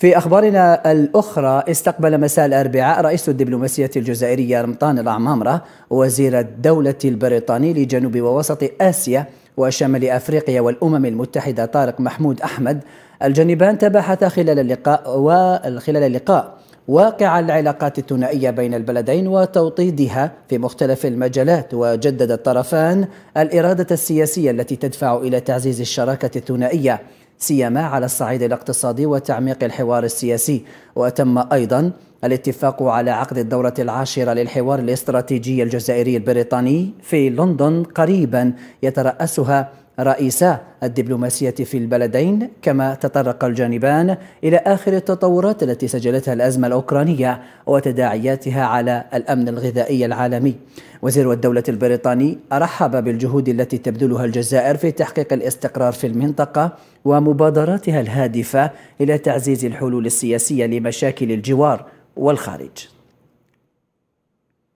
في أخبارنا الأخرى استقبل مساء الأربعاء رئيس الدبلوماسية الجزائرية رمطان العمامرة وزير الدولة البريطاني لجنوب ووسط آسيا وشمال أفريقيا والأمم المتحدة طارق محمود أحمد الجانبان تباحثا خلال اللقاء وخلال اللقاء واقع العلاقات الثنائية بين البلدين وتوطيدها في مختلف المجالات وجدد الطرفان الإرادة السياسية التي تدفع إلى تعزيز الشراكة الثنائية سيما على الصعيد الاقتصادي وتعميق الحوار السياسي وتم أيضا الاتفاق على عقد الدورة العاشرة للحوار الاستراتيجي الجزائري البريطاني في لندن قريبا يترأسها رئيسا الدبلوماسية في البلدين كما تطرق الجانبان إلى آخر التطورات التي سجلتها الأزمة الأوكرانية وتداعياتها على الأمن الغذائي العالمي وزير الدولة البريطاني رحب بالجهود التي تبذلها الجزائر في تحقيق الاستقرار في المنطقة ومبادراتها الهادفة إلى تعزيز الحلول السياسية لمشاكل الجوار والخارج